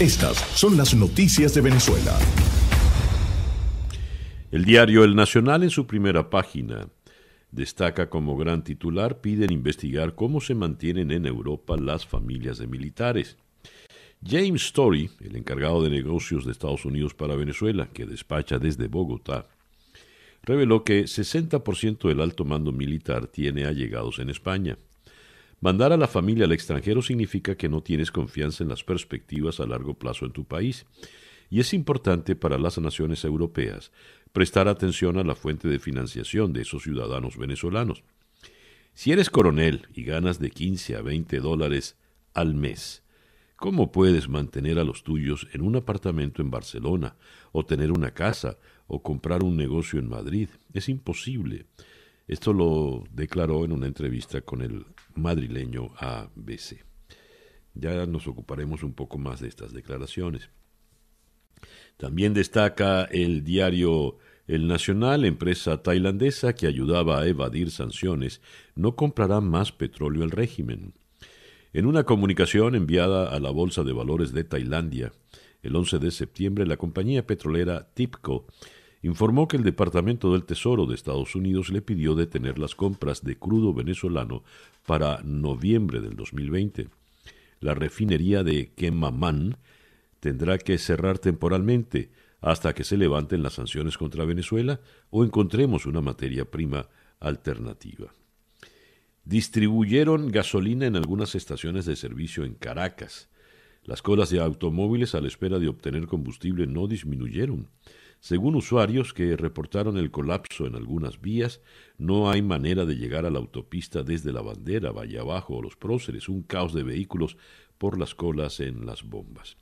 Estas son las noticias de Venezuela. El diario El Nacional en su primera página destaca como gran titular piden investigar cómo se mantienen en Europa las familias de militares. James Story, el encargado de negocios de Estados Unidos para Venezuela, que despacha desde Bogotá, reveló que 60% del alto mando militar tiene allegados en España. Mandar a la familia al extranjero significa que no tienes confianza en las perspectivas a largo plazo en tu país, y es importante para las naciones europeas prestar atención a la fuente de financiación de esos ciudadanos venezolanos. Si eres coronel y ganas de 15 a 20 dólares al mes, ¿cómo puedes mantener a los tuyos en un apartamento en Barcelona, o tener una casa, o comprar un negocio en Madrid? Es imposible. Esto lo declaró en una entrevista con el madrileño ABC. Ya nos ocuparemos un poco más de estas declaraciones. También destaca el diario El Nacional, empresa tailandesa que ayudaba a evadir sanciones, no comprará más petróleo al régimen. En una comunicación enviada a la Bolsa de Valores de Tailandia, el 11 de septiembre, la compañía petrolera TIPCO informó que el Departamento del Tesoro de Estados Unidos le pidió detener las compras de crudo venezolano para noviembre del 2020. La refinería de Quemamán tendrá que cerrar temporalmente hasta que se levanten las sanciones contra Venezuela o encontremos una materia prima alternativa. Distribuyeron gasolina en algunas estaciones de servicio en Caracas. Las colas de automóviles a la espera de obtener combustible no disminuyeron. Según usuarios que reportaron el colapso en algunas vías, no hay manera de llegar a la autopista desde la bandera, Valle Abajo o los próceres, un caos de vehículos por las colas en las bombas.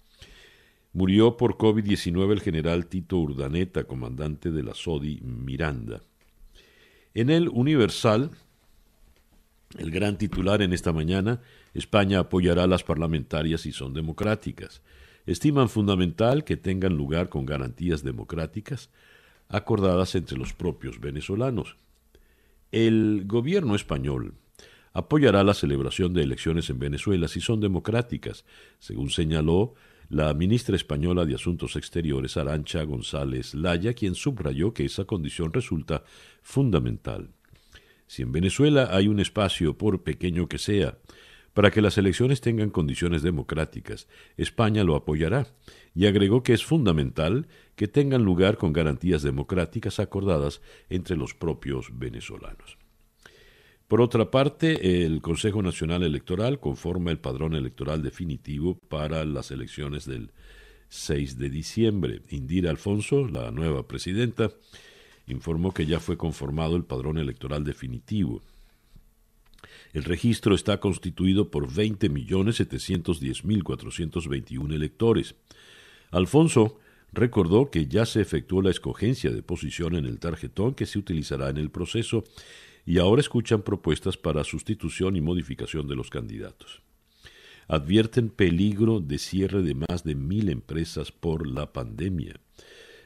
Murió por COVID-19 el general Tito Urdaneta, comandante de la SODI Miranda. En el Universal, el gran titular en esta mañana, España apoyará a las parlamentarias si son democráticas estiman fundamental que tengan lugar con garantías democráticas acordadas entre los propios venezolanos. El gobierno español apoyará la celebración de elecciones en Venezuela si son democráticas, según señaló la ministra española de Asuntos Exteriores Arancha González Laya, quien subrayó que esa condición resulta fundamental. Si en Venezuela hay un espacio, por pequeño que sea, para que las elecciones tengan condiciones democráticas, España lo apoyará y agregó que es fundamental que tengan lugar con garantías democráticas acordadas entre los propios venezolanos. Por otra parte, el Consejo Nacional Electoral conforma el padrón electoral definitivo para las elecciones del 6 de diciembre. Indira Alfonso, la nueva presidenta, informó que ya fue conformado el padrón electoral definitivo. El registro está constituido por 20.710.421 electores. Alfonso recordó que ya se efectuó la escogencia de posición en el tarjetón que se utilizará en el proceso y ahora escuchan propuestas para sustitución y modificación de los candidatos. Advierten peligro de cierre de más de mil empresas por la pandemia.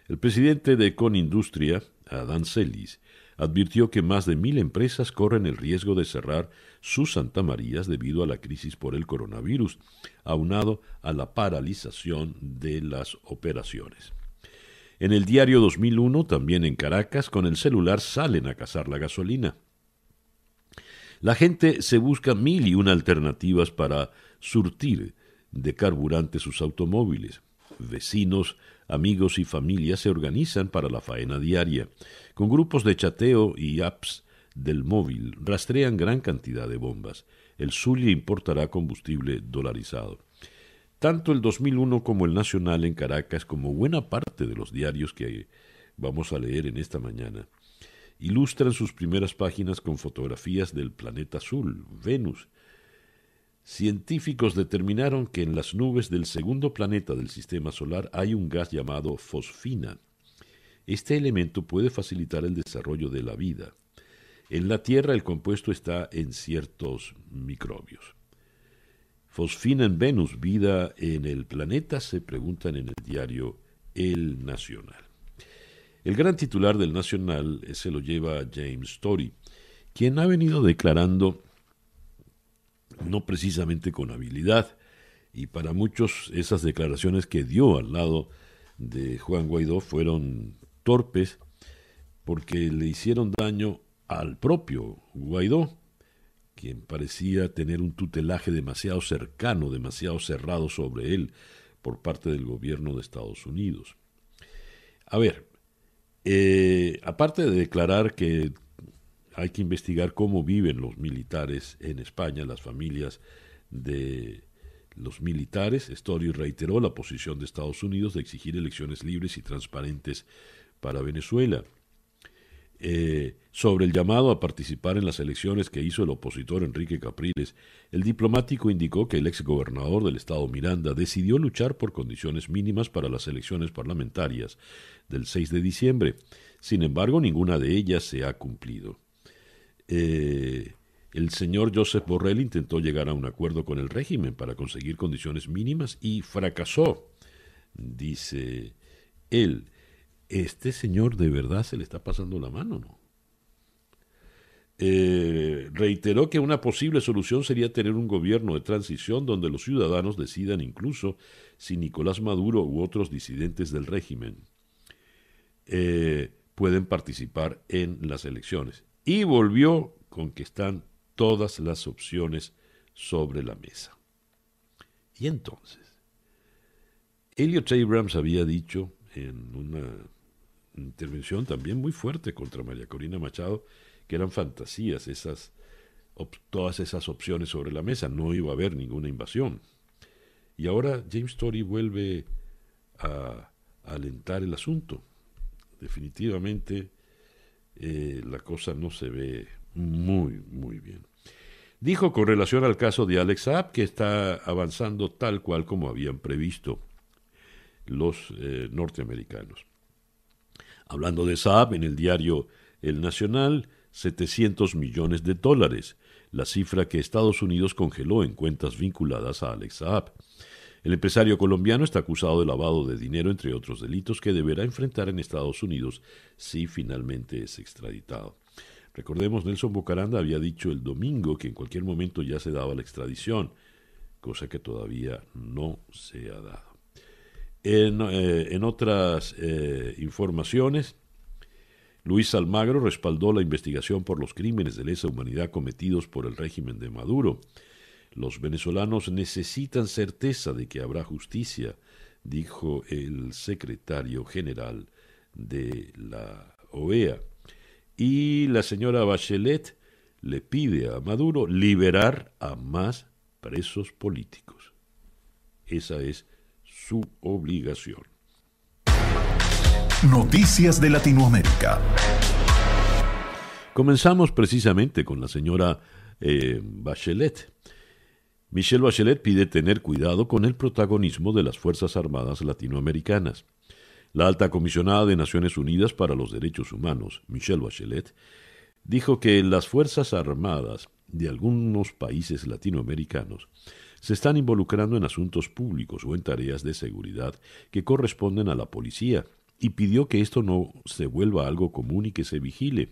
El presidente de Conindustria, Adán Celis, advirtió que más de mil empresas corren el riesgo de cerrar sus Santa Marías debido a la crisis por el coronavirus, aunado a la paralización de las operaciones. En el diario 2001, también en Caracas, con el celular salen a cazar la gasolina. La gente se busca mil y una alternativas para surtir de carburante sus automóviles. Vecinos, amigos y familias se organizan para la faena diaria. Con grupos de chateo y apps del móvil rastrean gran cantidad de bombas. El Zulia importará combustible dolarizado. Tanto el 2001 como el Nacional en Caracas, como buena parte de los diarios que vamos a leer en esta mañana, ilustran sus primeras páginas con fotografías del planeta azul, Venus. Científicos determinaron que en las nubes del segundo planeta del sistema solar hay un gas llamado fosfina. Este elemento puede facilitar el desarrollo de la vida. En la tierra el compuesto está en ciertos microbios. Fosfina en Venus, vida en el planeta, se preguntan en el diario El Nacional. El gran titular del Nacional eh, se lo lleva James Story, quien ha venido declarando, no precisamente con habilidad, y para muchos esas declaraciones que dio al lado de Juan Guaidó fueron torpes porque le hicieron daño al propio Guaidó, quien parecía tener un tutelaje demasiado cercano, demasiado cerrado sobre él por parte del gobierno de Estados Unidos. A ver, eh, aparte de declarar que hay que investigar cómo viven los militares en España, las familias de los militares, Story reiteró la posición de Estados Unidos de exigir elecciones libres y transparentes para Venezuela. Eh, sobre el llamado a participar en las elecciones que hizo el opositor Enrique Capriles, el diplomático indicó que el ex gobernador del estado Miranda decidió luchar por condiciones mínimas para las elecciones parlamentarias del 6 de diciembre. Sin embargo, ninguna de ellas se ha cumplido. Eh, el señor Joseph Borrell intentó llegar a un acuerdo con el régimen para conseguir condiciones mínimas y fracasó, dice él este señor de verdad se le está pasando la mano, ¿no? Eh, reiteró que una posible solución sería tener un gobierno de transición donde los ciudadanos decidan incluso si Nicolás Maduro u otros disidentes del régimen eh, pueden participar en las elecciones. Y volvió con que están todas las opciones sobre la mesa. Y entonces, Elliot Abrams había dicho en una intervención también muy fuerte contra María Corina Machado, que eran fantasías, esas, todas esas opciones sobre la mesa, no iba a haber ninguna invasión. Y ahora James Story vuelve a, alentar el asunto. Definitivamente eh, la cosa no se ve muy, muy bien. Dijo con relación al caso de Alex Saab que está avanzando tal cual como habían previsto los eh, norteamericanos. Hablando de Saab, en el diario El Nacional, 700 millones de dólares, la cifra que Estados Unidos congeló en cuentas vinculadas a Alex Saab. El empresario colombiano está acusado de lavado de dinero, entre otros delitos, que deberá enfrentar en Estados Unidos si finalmente es extraditado. Recordemos, Nelson Bocaranda había dicho el domingo que en cualquier momento ya se daba la extradición, cosa que todavía no se ha dado. Eh, en, otras eh, informaciones, Luis Almagro respaldó la investigación por los crímenes de lesa humanidad cometidos por el régimen de Maduro. Los venezolanos necesitan certeza de que habrá justicia, dijo el secretario general de la OEA. Y la señora Bachelet le pide a Maduro liberar a más presos políticos. Esa es su obligación. Noticias de Latinoamérica. Comenzamos precisamente con la señora eh, Bachelet. Michelle Bachelet pide tener cuidado con el protagonismo de las Fuerzas Armadas Latinoamericanas. La alta comisionada de Naciones Unidas para los Derechos Humanos, Michelle Bachelet, dijo que las Fuerzas Armadas de algunos países latinoamericanos se están involucrando en asuntos públicos o en tareas de seguridad que corresponden a la policía y pidió que esto no se vuelva algo común y que se vigile.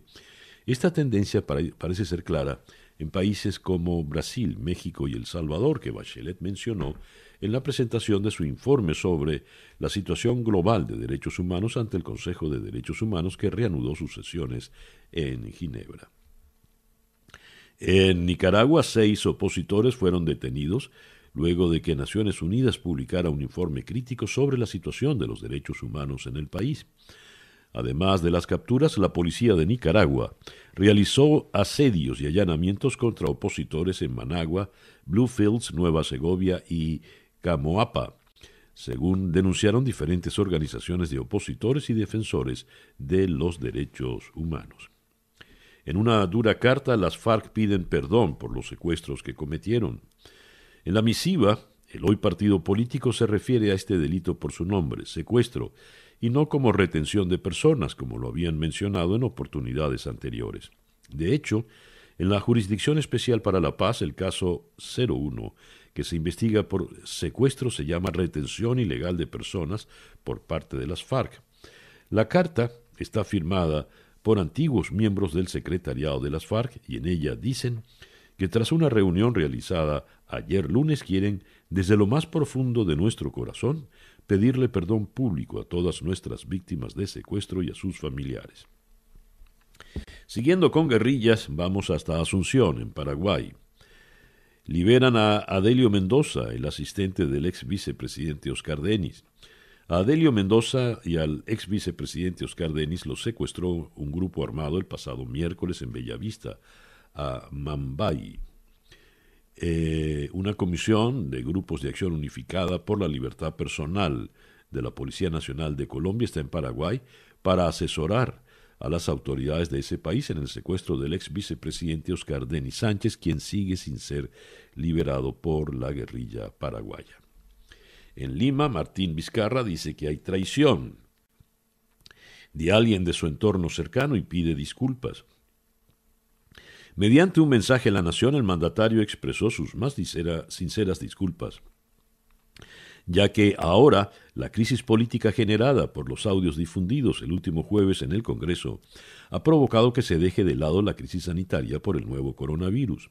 Esta tendencia parece ser clara en países como Brasil, México y El Salvador, que Bachelet mencionó en la presentación de su informe sobre la situación global de derechos humanos ante el Consejo de Derechos Humanos que reanudó sus sesiones en Ginebra. En Nicaragua, seis opositores fueron detenidos luego de que Naciones Unidas publicara un informe crítico sobre la situación de los derechos humanos en el país. Además de las capturas, la policía de Nicaragua realizó asedios y allanamientos contra opositores en Managua, Bluefields, Nueva Segovia y Camoapa, según denunciaron diferentes organizaciones de opositores y defensores de los derechos humanos. En una dura carta, las FARC piden perdón por los secuestros que cometieron. En la misiva, el hoy partido político se refiere a este delito por su nombre, secuestro, y no como retención de personas, como lo habían mencionado en oportunidades anteriores. De hecho, en la Jurisdicción Especial para la Paz, el caso 01, que se investiga por secuestro, se llama retención ilegal de personas por parte de las FARC. La carta está firmada por antiguos miembros del secretariado de las FARC y en ella dicen que tras una reunión realizada ayer lunes quieren, desde lo más profundo de nuestro corazón, pedirle perdón público a todas nuestras víctimas de secuestro y a sus familiares. Siguiendo con guerrillas, vamos hasta Asunción, en Paraguay. Liberan a Adelio Mendoza, el asistente del ex vicepresidente Oscar Denis. A Adelio Mendoza y al ex vicepresidente Oscar Denis los secuestró un grupo armado el pasado miércoles en Bellavista, a Mambay. Eh, una comisión de grupos de acción unificada por la libertad personal de la Policía Nacional de Colombia está en Paraguay para asesorar a las autoridades de ese país en el secuestro del ex vicepresidente Oscar Denis Sánchez, quien sigue sin ser liberado por la guerrilla paraguaya. En Lima, Martín Vizcarra dice que hay traición de alguien de su entorno cercano y pide disculpas. Mediante un mensaje a la nación, el mandatario expresó sus más sinceras disculpas, ya que ahora la crisis política generada por los audios difundidos el último jueves en el Congreso ha provocado que se deje de lado la crisis sanitaria por el nuevo coronavirus.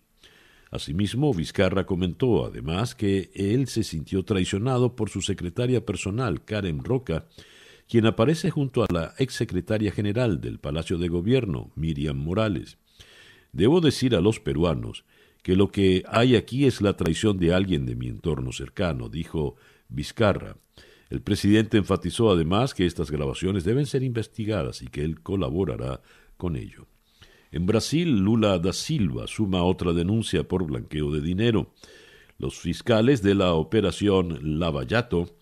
Asimismo, Vizcarra comentó además que él se sintió traicionado por su secretaria personal, Karen Roca, quien aparece junto a la exsecretaria general del Palacio de Gobierno, Miriam Morales. Debo decir a los peruanos que lo que hay aquí es la traición de alguien de mi entorno cercano, dijo Vizcarra. El presidente enfatizó además que estas grabaciones deben ser investigadas y que él colaborará con ello. En Brasil, Lula da Silva suma otra denuncia por blanqueo de dinero. Los fiscales de la operación Lavallato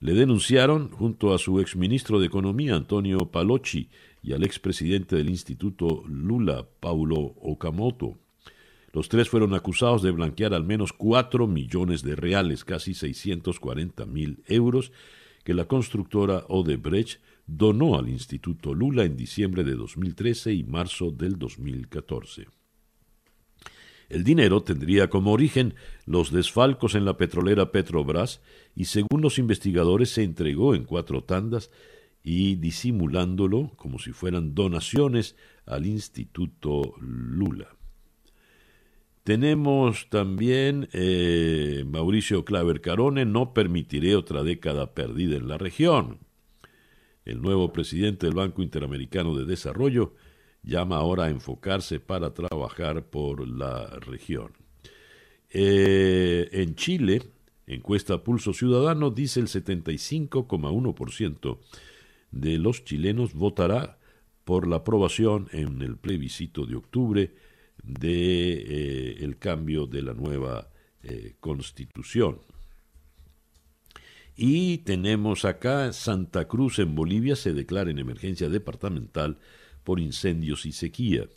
le denunciaron, junto a su exministro de Economía Antonio Palocci y al expresidente del Instituto Lula, Paulo Okamoto. Los tres fueron acusados de blanquear al menos 4 millones de reales, casi 640 mil euros, que la constructora Odebrecht donó al Instituto Lula en diciembre de 2013 y marzo del 2014. El dinero tendría como origen los desfalcos en la petrolera Petrobras y según los investigadores se entregó en cuatro tandas y disimulándolo como si fueran donaciones al Instituto Lula. Tenemos también eh, Mauricio Claver Carone, no permitiré otra década perdida en la región. El nuevo presidente del Banco Interamericano de Desarrollo llama ahora a enfocarse para trabajar por la región. Eh, en Chile, encuesta Pulso Ciudadano dice el 75,1% de los chilenos votará por la aprobación en el plebiscito de octubre de eh, el cambio de la nueva eh, constitución. Y tenemos acá Santa Cruz en Bolivia se declara en emergencia departamental por incendios y sequía.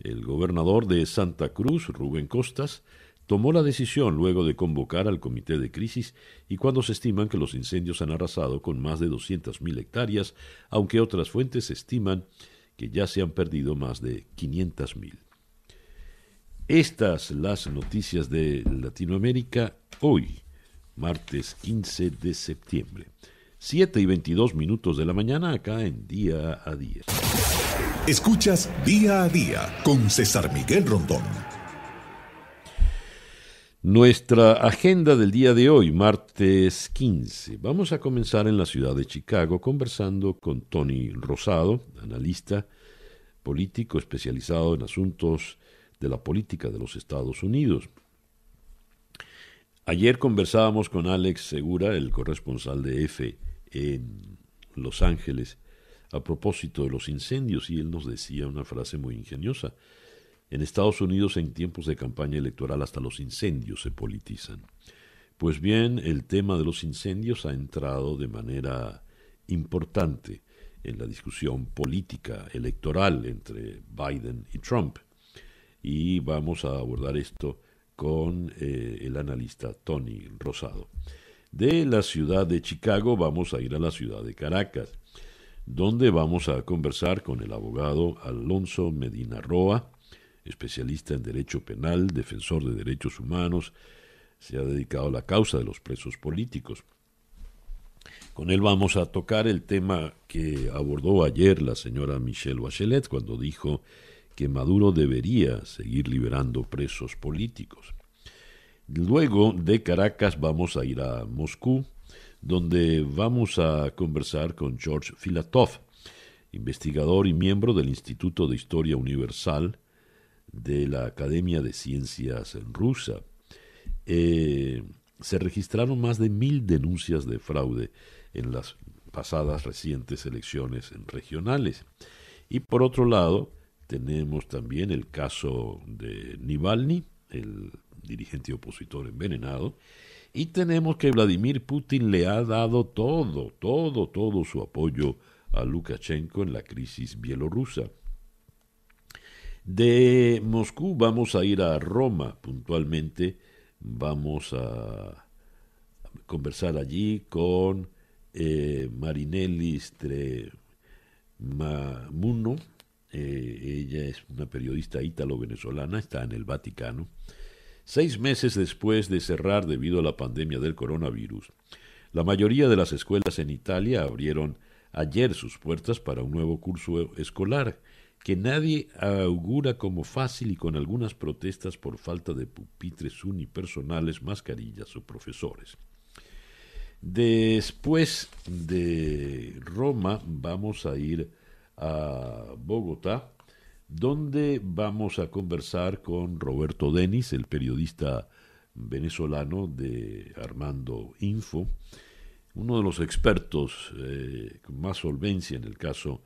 El gobernador de Santa Cruz, Rubén Costas, tomó la decisión luego de convocar al comité de crisis y cuando se estiman que los incendios han arrasado con más de 200.000 hectáreas, aunque otras fuentes estiman que ya se han perdido más de 500.000. Estas las noticias de Latinoamérica hoy martes 15 de septiembre. 7 y 22 minutos de la mañana acá en Día a Día. Escuchas Día a Día con César Miguel Rondón. Nuestra agenda del día de hoy, martes 15. Vamos a comenzar en la ciudad de Chicago conversando con Tony Rosado, analista político especializado en asuntos de la política de los Estados Unidos. Ayer conversábamos con Alex Segura, el corresponsal de EFE en Los Ángeles, a propósito de los incendios y él nos decía una frase muy ingeniosa. En Estados Unidos en tiempos de campaña electoral hasta los incendios se politizan. Pues bien, el tema de los incendios ha entrado de manera importante en la discusión política electoral entre Biden y Trump. Y vamos a abordar esto con eh, el analista Tony Rosado. De la ciudad de Chicago vamos a ir a la ciudad de Caracas, donde vamos a conversar con el abogado Alonso Medina Roa, especialista en derecho penal, defensor de derechos humanos, se ha dedicado a la causa de los presos políticos. Con él vamos a tocar el tema que abordó ayer la señora Michelle Bachelet cuando dijo que Maduro debería seguir liberando presos políticos. Luego de Caracas vamos a ir a Moscú, donde vamos a conversar con George Filatov, investigador y miembro del Instituto de Historia Universal de la Academia de Ciencias Rusa. Eh, se registraron más de mil denuncias de fraude en las pasadas recientes elecciones regionales. Y por otro lado, tenemos también el caso de Nivalny, el dirigente opositor envenenado, y tenemos que Vladimir Putin le ha dado todo, todo, todo su apoyo a Lukashenko en la crisis bielorrusa. De Moscú vamos a ir a Roma puntualmente, vamos a conversar allí con eh, Marinelli Marinelli eh, ella es una periodista ítalo-venezolana, está en el Vaticano, seis meses después de cerrar debido a la pandemia del coronavirus. La mayoría de las escuelas en Italia abrieron ayer sus puertas para un nuevo curso escolar que nadie augura como fácil y con algunas protestas por falta de pupitres unipersonales, mascarillas o profesores. Después de Roma vamos a ir a Bogotá, donde vamos a conversar con Roberto Denis, el periodista venezolano de Armando Info, uno de los expertos eh, con más solvencia en el caso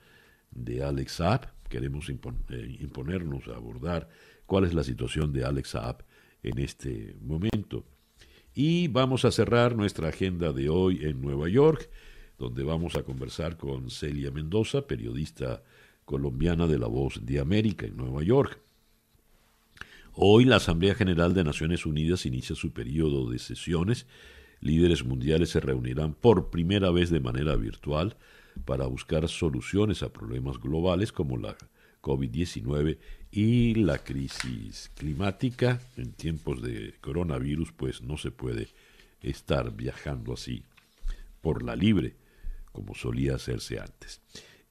de Alex Saab. Queremos eh, imponernos a abordar cuál es la situación de Alex Saab en este momento. Y vamos a cerrar nuestra agenda de hoy en Nueva York donde vamos a conversar con Celia Mendoza, periodista colombiana de La Voz de América en Nueva York. Hoy la Asamblea General de Naciones Unidas inicia su periodo de sesiones. Líderes mundiales se reunirán por primera vez de manera virtual para buscar soluciones a problemas globales como la COVID-19 y la crisis climática. En tiempos de coronavirus pues no se puede estar viajando así por la libre como solía hacerse antes.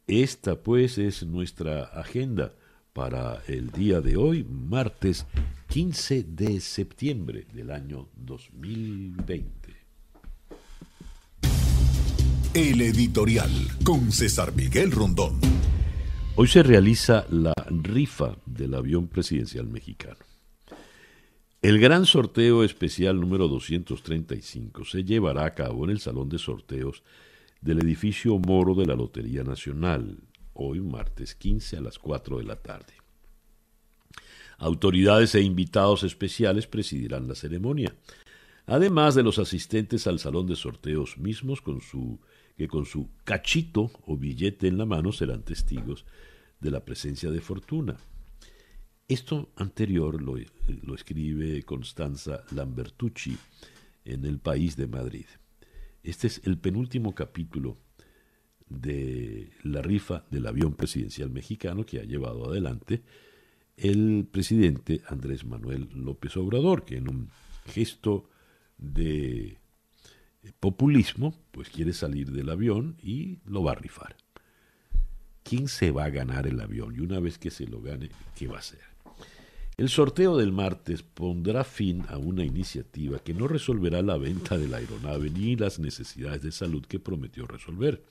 Esta pues es nuestra agenda para el día de hoy, martes 15 de septiembre del año 2020. El editorial con César Miguel Rondón. Hoy se realiza la rifa del avión presidencial mexicano. El gran sorteo especial número 235 se llevará a cabo en el Salón de Sorteos del edificio Moro de la Lotería Nacional, hoy martes 15 a las 4 de la tarde. Autoridades e invitados especiales presidirán la ceremonia, además de los asistentes al salón de sorteos mismos con su, que con su cachito o billete en la mano serán testigos de la presencia de fortuna. Esto anterior lo escribe Constanza Lambertucci en El País de Madrid. Este es el penúltimo capítulo de la rifa del avión presidencial mexicano que ha llevado adelante el presidente Andrés Manuel López Obrador, que en un gesto de populismo, pues quiere salir del avión y lo va a rifar. ¿Quién se va a ganar el avión? Y una vez que se lo gane, ¿qué va a hacer? El sorteo del martes pondrá fin a una iniciativa que no resolverá la venta de la aeronave ni las necesidades de salud que prometió resolver,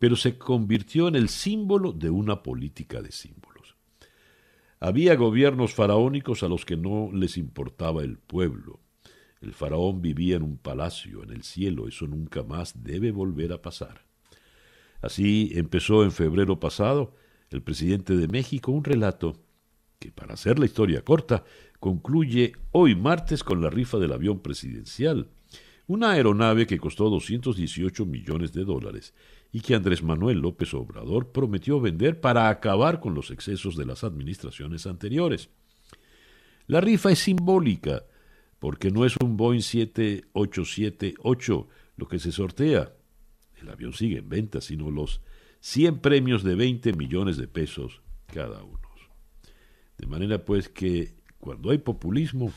pero se convirtió en el símbolo de una política de símbolos. Había gobiernos faraónicos a los que no les importaba el pueblo. El faraón vivía en un palacio, en el cielo, eso nunca más debe volver a pasar. Así empezó en febrero pasado el presidente de México un relato que para hacer la historia corta, concluye hoy martes con la rifa del avión presidencial, una aeronave que costó 218 millones de dólares y que Andrés Manuel López Obrador prometió vender para acabar con los excesos de las administraciones anteriores. La rifa es simbólica, porque no es un Boeing 7878 lo que se sortea. El avión sigue en venta, sino los 100 premios de 20 millones de pesos cada uno. De manera pues que cuando hay populismo,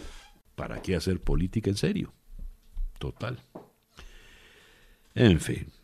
¿para qué hacer política en serio? Total. En fin.